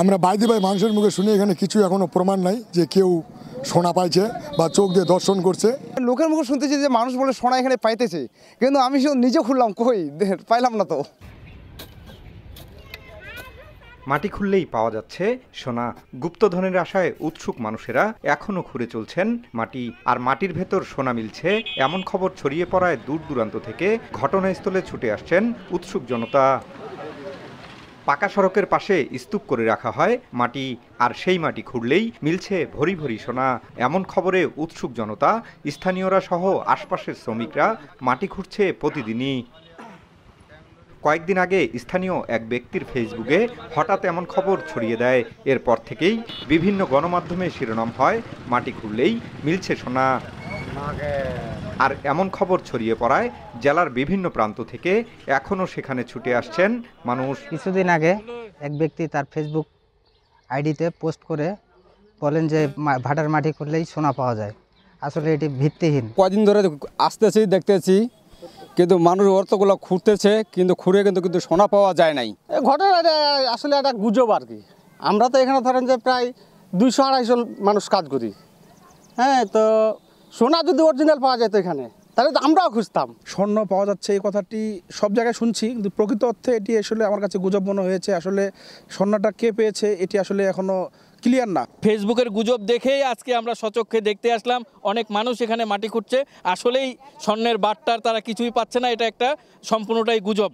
আমরা বাইরে বাই মানুষের মুখে শুনি এখানে কিছু এখনও প্রমাণ নাই যে কেউ সোনা পাইছে বা চোখ দিয়ে দর্শন করছে লোকের মুখে শুনতেছি যে মানুষ বলে সোনা এখানে পাইতেছে কিন্তু আমি নিজে খুললাম কই পাইলাম না তো মাটি খুললেই পাওয়া যাচ্ছে সোনা গুপ্তধনের আশায় উৎসুক মানুষেরা এখনও ঘুরে চলছেন মাটি আর মাটির ভেতর সোনা মিলছে এমন খবর ছড়িয়ে পড়ায় দূর দূরান্ত থেকে ঘটনাস্থলে ছুটে আসছেন উৎসুক জনতা পাকা সড়কের পাশে স্তূপ করে রাখা হয় মাটি আর সেই মাটি খুঁড়লেই মিলছে ভরি ভরি সোনা এমন খবরে উৎসুক জনতা স্থানীয়রা সহ আশপাশের শ্রমিকরা মাটি খুঁড়ছে প্রতিদিনই কয়েকদিন আগে স্থানীয় এক ব্যক্তির ফেসবুকে হঠাৎ এমন খবর ছড়িয়ে দেয় এরপর থেকেই বিভিন্ন গণমাধ্যমে শিরোনাম হয় মাটি খুঁড়লেই মিলছে সোনা আর এমন খবর ছড়িয়ে পড়ায় জেলার বিভিন্ন প্রান্ত থেকে এখনও সেখানে ছুটে আসছেন মানুষ কিছুদিন আগে এক ব্যক্তি তার ফেসবুক আইডিতে পোস্ট করে বলেন যে ভাটার মাটি করলেই সোনা পাওয়া যায় আসলে এটি ভিত্তিহীন কদিন ধরে আসতেছি দেখতেছি কিন্তু মানুষ অর্থগুলো খুঁড়তেছে কিন্তু খুঁড়ে কিন্তু কিন্তু সোনা পাওয়া যায় নাই ঘটনা আসলে একটা গুজব আর কি আমরা তো এখানে ধরেন যে প্রায় দুইশো আড়াইশো মানুষ কাজ করি হ্যাঁ তো সোনা যদি অরিজিনাল পাওয়া যেত এখানে তাহলে তো আমরাও খুঁজতাম স্বর্ণ পাওয়া যাচ্ছে এই কথাটি সব জায়গায় শুনছি কিন্তু প্রকৃত অর্থে এটি আসলে আমার কাছে গুজব মনে হয়েছে আসলে স্বর্ণটা কে পেয়েছে এটি আসলে এখনও ক্লিয়ার না ফেসবুকের গুজব দেখেই আজকে আমরা সচক্ষে দেখতে আসলাম অনেক মানুষ এখানে মাটি খুঁড়ছে আসলেই স্বর্ণের বার্তার তারা কিছুই পাচ্ছে না এটা একটা সম্পূর্ণটাই গুজব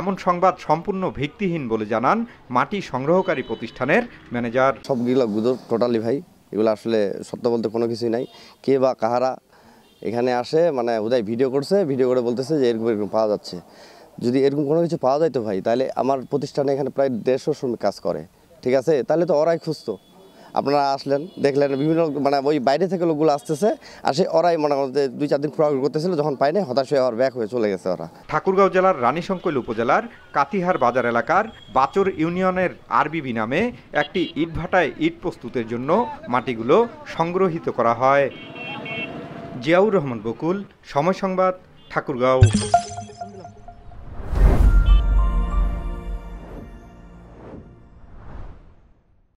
এমন সংবাদ সম্পূর্ণ ভিত্তিহীন বলে জানান মাটি সংগ্রহকারী প্রতিষ্ঠানের ম্যানেজার সবগুলো গুজব টোটালি ভাই এগুলো আসলে সত্য বলতে কোনো কিছুই নাই কে বা কাহারা এখানে আসে মানে বোধহয় ভিডিও করছে ভিডিও করে বলতেছে যে এরকম এরকম পাওয়া যাচ্ছে যদি এরকম কোনো কিছু পাওয়া যায় তো ভাই তাহলে আমার প্রতিষ্ঠানে এখানে প্রায় দেড়শো শ্রমিক কাজ করে ঠিক আছে তাহলে তো ওরাই খুঁজতো আপনারা আসলেন দেখলেন বিভিন্ন মানে ওই বাইরে থেকে লোকগুলো আসতেছে আর সে ওরাই মনে করেন যে দুই চার দিন খোরাখুরি করতেছিল যখন পায়নি হতাশ হয়ে আবার ব্যাক হয়ে চলে গেছে ওরা ঠাকুরগাঁও জেলার রানীশঙ্কল উপজেলার কাতিহার বাজার এলাকার বাচর ইউনিয়নের আরবিবি নামে একটি ইটভাটায় ইট প্রস্তুতের জন্য মাটিগুলো সংগ্রহিত করা হয় জিয়াউর রহমান বকুল সময় সংবাদ ঠাকুরগাঁও